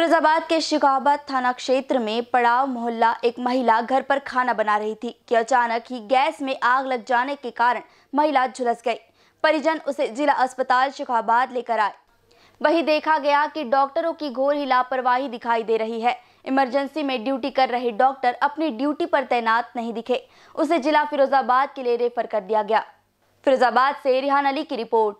फिरोजाबाद के शिकाबाद थाना क्षेत्र में पड़ाव मोहल्ला एक महिला घर पर खाना बना रही थी कि अचानक ही गैस में आग लग जाने के कारण महिला झुलस गई परिजन उसे जिला अस्पताल शिकाबाद लेकर आए वहीं देखा गया कि डॉक्टरों की घोर ही लापरवाही दिखाई दे रही है इमरजेंसी में ड्यूटी कर रहे डॉक्टर अपनी ड्यूटी पर तैनात नहीं दिखे उसे जिला फिरोजाबाद के लिए रेफर कर दिया गया फिरोजाबाद से रिहान अली की रिपोर्ट